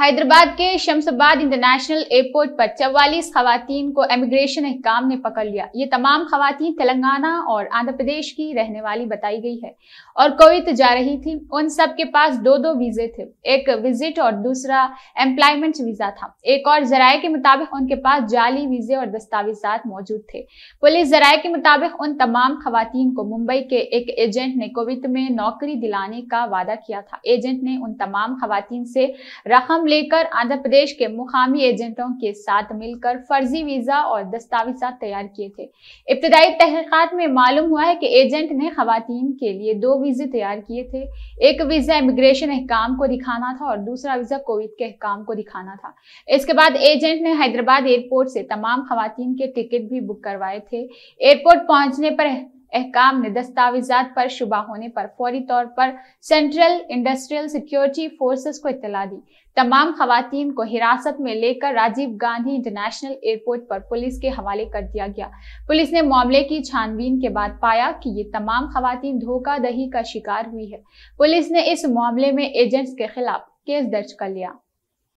हैदराबाद के शमसबाद international airport पर चवालीस खातन को इमिग्रेशन अहकाम ने पकड़ लिया ये तमाम खातन तेलंगाना और आंध्र प्रदेश की रहने वाली बताई गई है और कोवित तो जा रही थी उन सब के पास दो दो वीजे थे एक विजिट और दूसरा एम्प्लॉयमेंट वीजा था एक और जराये के मुताबिक उनके पास जाली वीजे और दस्तावेजात मौजूद थे पुलिस जराये के मुताबिक उन तमाम खातन को मुंबई के एक एजेंट ने कोवित में नौकरी दिलाने का वादा किया था एजेंट ने उन तमाम खातन से रकम हम लेकर आंध्र प्रदेश के मुकामी एजेंटों के साथ मिलकर फर्जी वीजा और दस्तावेजा तैयार किए थे इब्तदाई तहकीकत में मालूम हुआ है कि एजेंट ने खातन के लिए दो वीजे तैयार किए थे एक वीजा इमिग्रेशन अहकाम को दिखाना था और दूसरा वीजा कोविड के अहकाम को दिखाना था इसके बाद एजेंट ने हैदराबाद एयरपोर्ट से तमाम खातन के टिकट भी बुक करवाए थे एयरपोर्ट पहुंचने पर अहकाम ने दस्तावेजा पर शुबा होने पर फौरी तौर पर सेंट्रल इंडस्ट्रियल सिक्योरिटी फोर्सेस को इतला दी तमाम खातन को हिरासत में लेकर राजीव गांधी इंटरनेशनल एयरपोर्ट पर पुलिस के हवाले कर दिया गया पुलिस ने मामले की छानबीन के बाद पाया कि ये तमाम खातन धोखा दही का शिकार हुई है पुलिस ने इस मामले में एजेंट्स के खिलाफ केस दर्ज कर लिया